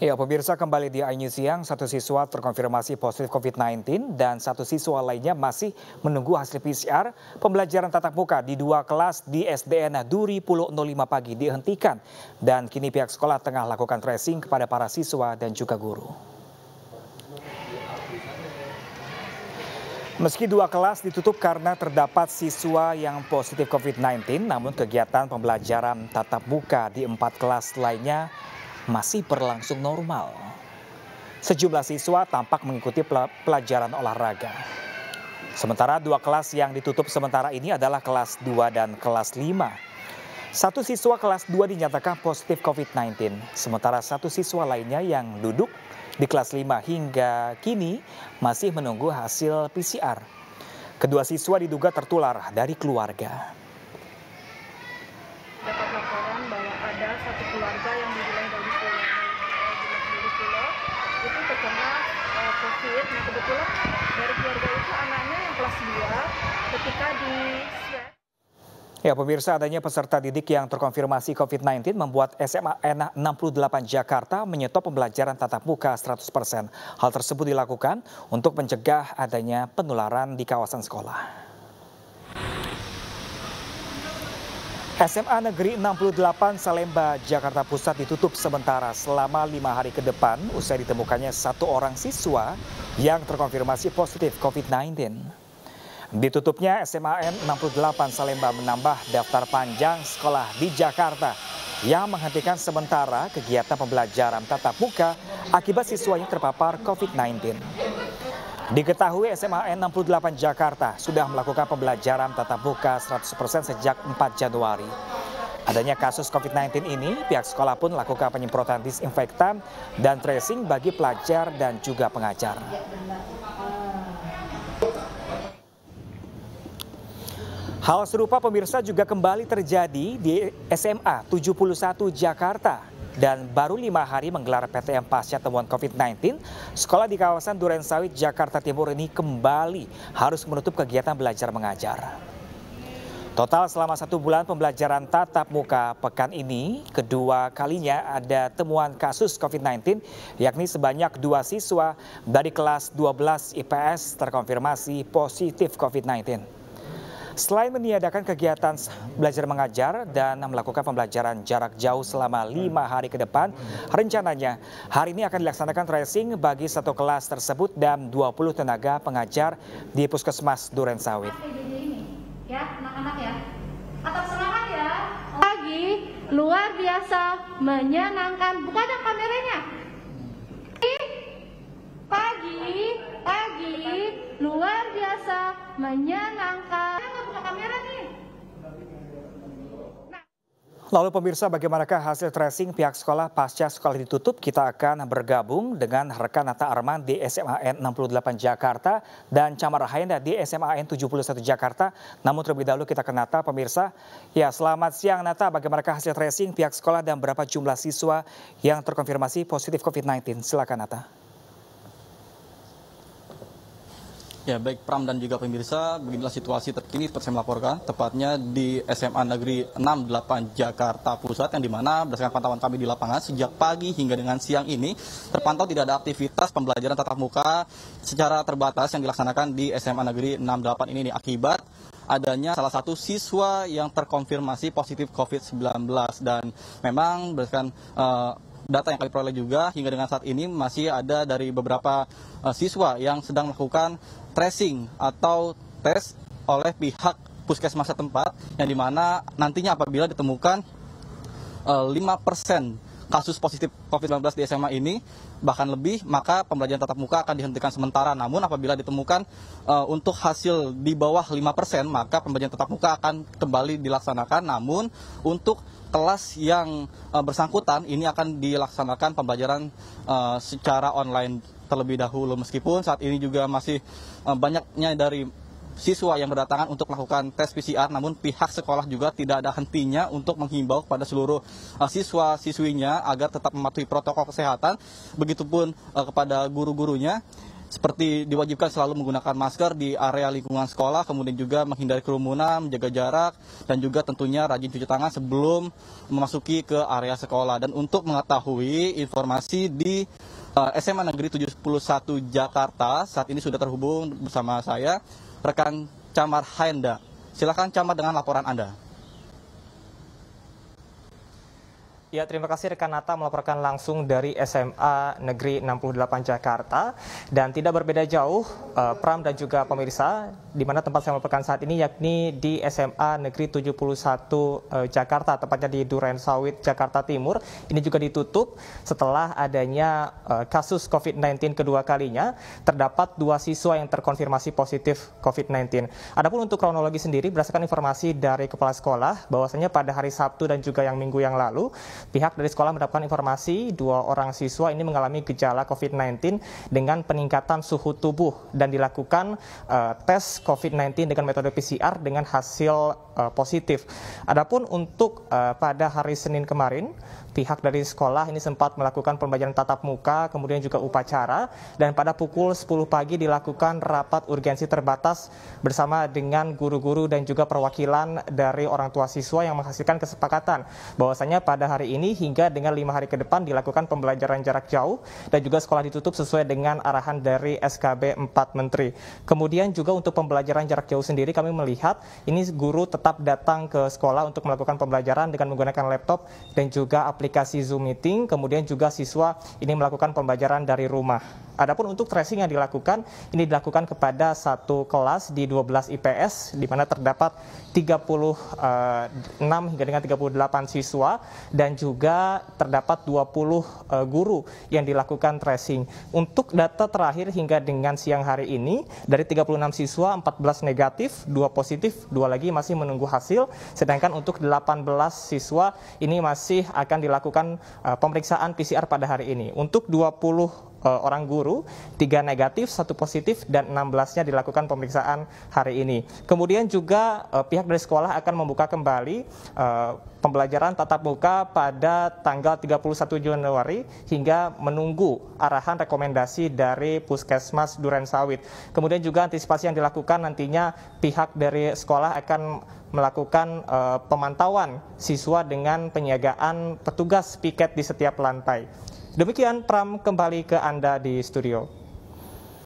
Ya, pemirsa kembali di iNews Siang, satu siswa terkonfirmasi positif COVID-19 dan satu siswa lainnya masih menunggu hasil PCR. Pembelajaran tatap muka di dua kelas di SDN Duri Pulau 05 pagi dihentikan dan kini pihak sekolah tengah lakukan tracing kepada para siswa dan juga guru. Meski dua kelas ditutup karena terdapat siswa yang positif COVID-19, namun kegiatan pembelajaran tatap muka di empat kelas lainnya masih berlangsung normal. Sejumlah siswa tampak mengikuti pelajaran olahraga. Sementara dua kelas yang ditutup sementara ini adalah kelas 2 dan kelas 5. Satu siswa kelas 2 dinyatakan positif COVID-19, sementara satu siswa lainnya yang duduk di kelas 5 hingga kini masih menunggu hasil PCR. Kedua siswa diduga tertular dari keluarga. sakit nah kebetulan dari keluarga itu anaknya yang kelas 2 ketika di swab Ya, pemirsa adanya peserta didik yang terkonfirmasi COVID-19 membuat SMA N 68 Jakarta menyetop pembelajaran tatap muka 100%. Hal tersebut dilakukan untuk mencegah adanya penularan di kawasan sekolah. SMA Negeri 68 Salemba, Jakarta Pusat ditutup sementara selama lima hari ke depan usai ditemukannya satu orang siswa yang terkonfirmasi positif COVID-19. Ditutupnya SMAN 68 Salemba menambah daftar panjang sekolah di Jakarta yang menghentikan sementara kegiatan pembelajaran tatap muka akibat siswanya terpapar COVID-19. Diketahui SMAN 68 Jakarta sudah melakukan pembelajaran tatap muka 100% sejak 4 Januari. Adanya kasus COVID-19 ini, pihak sekolah pun lakukan penyemprotan disinfektan dan tracing bagi pelajar dan juga pengajar. Hal serupa pemirsa juga kembali terjadi di SMA 71 Jakarta dan baru lima hari menggelar PTM pasca temuan COVID-19, sekolah di kawasan Duren Sawit, Jakarta Timur ini kembali harus menutup kegiatan belajar mengajar. Total selama satu bulan pembelajaran tatap muka pekan ini, kedua kalinya ada temuan kasus COVID-19, yakni sebanyak dua siswa dari kelas 12 IPS terkonfirmasi positif COVID-19. Selain meniadakan kegiatan belajar mengajar dan melakukan pembelajaran jarak jauh selama lima hari ke depan, rencananya hari ini akan dilaksanakan tracing bagi satu kelas tersebut dan 20 tenaga pengajar di Puskesmas Duren Sawit. Ya, anak-anak ya. Atau semangat ya. Lagi luar biasa menyenangkan. Buka dong kameranya. Pagi, pagi, luar biasa menyenangkan. Lalu pemirsa bagaimanakah hasil tracing pihak sekolah pasca sekolah ditutup? Kita akan bergabung dengan rekan Nata Arman di SMA N 68 Jakarta dan Camara Hayenda di SMA N 71 Jakarta. Namun terlebih dahulu kita ke Nata pemirsa. Ya selamat siang Nata, bagaimanakah hasil tracing pihak sekolah dan berapa jumlah siswa yang terkonfirmasi positif COVID-19? Silakan Nata. Ya baik Pram dan juga pemirsa, beginilah situasi terkini seperti saya melaporkan, tepatnya di SMA Negeri 68 Jakarta Pusat yang dimana berdasarkan pantauan kami di lapangan sejak pagi hingga dengan siang ini terpantau tidak ada aktivitas pembelajaran tatap muka secara terbatas yang dilaksanakan di SMA Negeri 68 ini nih, akibat adanya salah satu siswa yang terkonfirmasi positif COVID-19 dan memang berdasarkan uh, data yang kami peroleh juga hingga dengan saat ini masih ada dari beberapa uh, siswa yang sedang melakukan tracing atau tes oleh pihak puskesmas setempat yang dimana nantinya apabila ditemukan uh, eh, 5 persen kasus positif COVID-19 di SMA ini bahkan lebih, maka pembelajaran tatap muka akan dihentikan sementara. Namun apabila ditemukan uh, untuk hasil di bawah 5%, maka pembelajaran tatap muka akan kembali dilaksanakan. Namun untuk kelas yang uh, bersangkutan ini akan dilaksanakan pembelajaran uh, secara online terlebih dahulu meskipun saat ini juga masih uh, banyaknya dari siswa yang berdatangan untuk melakukan tes PCR namun pihak sekolah juga tidak ada hentinya untuk menghimbau kepada seluruh uh, siswa-siswinya agar tetap mematuhi protokol kesehatan begitupun uh, kepada guru-gurunya seperti diwajibkan selalu menggunakan masker di area lingkungan sekolah, kemudian juga menghindari kerumunan, menjaga jarak, dan juga tentunya rajin cuci tangan sebelum memasuki ke area sekolah. Dan untuk mengetahui informasi di uh, SMA Negeri 71 Jakarta, saat ini sudah terhubung bersama saya rekan Camar Haenda. Silakan Camar dengan laporan Anda. Ya, terima kasih rekan Nata melaporkan langsung dari SMA Negeri 68 Jakarta dan tidak berbeda jauh eh, Pram dan juga pemirsa di mana tempat saya melaporkan saat ini yakni di SMA Negeri 71 eh, Jakarta tepatnya di Duren Sawit Jakarta Timur. Ini juga ditutup setelah adanya eh, kasus COVID-19 kedua kalinya terdapat dua siswa yang terkonfirmasi positif COVID-19. Adapun untuk kronologi sendiri berdasarkan informasi dari kepala sekolah bahwasanya pada hari Sabtu dan juga yang minggu yang lalu Pihak dari sekolah mendapatkan informasi dua orang siswa ini mengalami gejala COVID-19 dengan peningkatan suhu tubuh dan dilakukan uh, tes COVID-19 dengan metode PCR dengan hasil uh, positif. Adapun untuk uh, pada hari Senin kemarin, pihak dari sekolah ini sempat melakukan pembelajaran tatap muka, kemudian juga upacara dan pada pukul 10 pagi dilakukan rapat urgensi terbatas bersama dengan guru-guru dan juga perwakilan dari orang tua siswa yang menghasilkan kesepakatan bahwasanya pada hari ini hingga dengan lima hari ke depan dilakukan pembelajaran jarak jauh dan juga sekolah ditutup sesuai dengan arahan dari SKB 4 Menteri. Kemudian juga untuk pembelajaran jarak jauh sendiri kami melihat ini guru tetap datang ke sekolah untuk melakukan pembelajaran dengan menggunakan laptop dan juga aplikasi Zoom Meeting. Kemudian juga siswa ini melakukan pembelajaran dari rumah. Adapun untuk tracing yang dilakukan, ini dilakukan kepada satu kelas di 12 IPS di mana terdapat 36 eh, hingga dengan 38 siswa dan juga terdapat 20 eh, guru yang dilakukan tracing. Untuk data terakhir hingga dengan siang hari ini, dari 36 siswa, 14 negatif, 2 positif, 2 lagi masih menunggu hasil. Sedangkan untuk 18 siswa ini masih akan dilakukan eh, pemeriksaan PCR pada hari ini. Untuk 20 uh, orang guru, tiga negatif, satu positif dan 16-nya dilakukan pemeriksaan hari ini. Kemudian juga uh, pihak dari sekolah akan membuka kembali uh, pembelajaran tatap muka pada tanggal 31 Januari hingga menunggu arahan rekomendasi dari Puskesmas Duren Sawit. Kemudian juga antisipasi yang dilakukan nantinya pihak dari sekolah akan melakukan uh, pemantauan siswa dengan penyiagaan petugas piket di setiap lantai. Demikian Pram kembali ke Anda di studio.